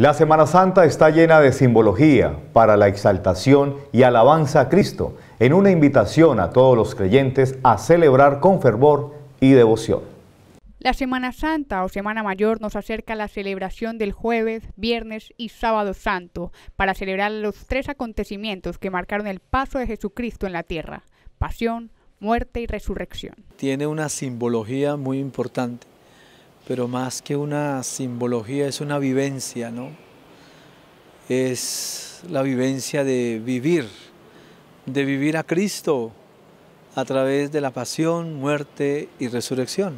La Semana Santa está llena de simbología para la exaltación y alabanza a Cristo, en una invitación a todos los creyentes a celebrar con fervor y devoción. La Semana Santa o Semana Mayor nos acerca a la celebración del jueves, viernes y sábado santo para celebrar los tres acontecimientos que marcaron el paso de Jesucristo en la tierra, pasión, muerte y resurrección. Tiene una simbología muy importante pero más que una simbología es una vivencia, ¿no? Es la vivencia de vivir, de vivir a Cristo a través de la pasión, muerte y resurrección.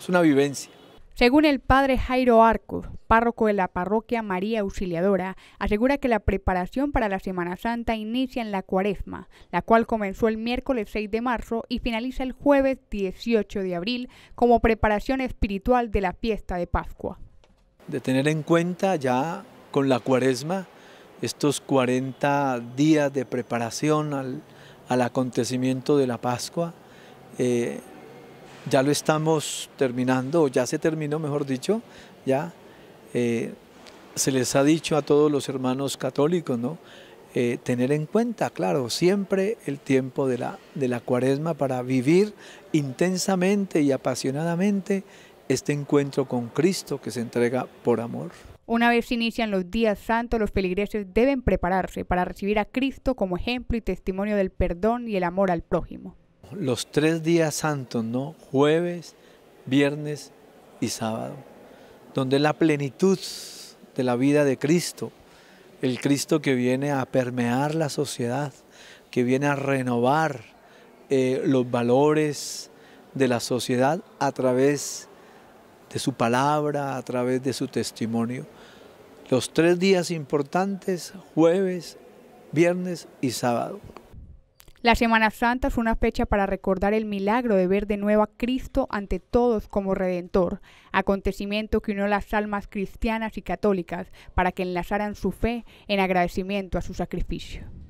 Es una vivencia. Según el padre Jairo Arcos, párroco de la parroquia María Auxiliadora, asegura que la preparación para la Semana Santa inicia en la cuaresma, la cual comenzó el miércoles 6 de marzo y finaliza el jueves 18 de abril como preparación espiritual de la fiesta de Pascua. De tener en cuenta ya con la cuaresma estos 40 días de preparación al, acontecimiento de la Pascua, eh, ya lo estamos terminando, ya se terminó, mejor dicho, ya eh, se les ha dicho a todos los hermanos católicos, ¿no? Eh, tener en cuenta, claro, siempre el tiempo de la, de la cuaresma para vivir intensamente y apasionadamente este encuentro con Cristo que se entrega por amor. Una vez se inician los días santos, los feligreses deben prepararse para recibir a Cristo como ejemplo y testimonio del perdón y el amor al prójimo los tres días santos, ¿no? Jueves, viernes y sábado, donde la plenitud de la vida de Cristo, el Cristo que viene a permear la sociedad, que viene a renovar eh, los valores de la sociedad a través de su palabra, a través de su testimonio. Los tres días importantes, jueves, viernes y sábado. La Semana Santa es una fecha para recordar el milagro de ver de nuevo a Cristo ante todos como Redentor, acontecimiento que unió las almas cristianas y católicas para que enlazaran su fe en agradecimiento a su sacrificio.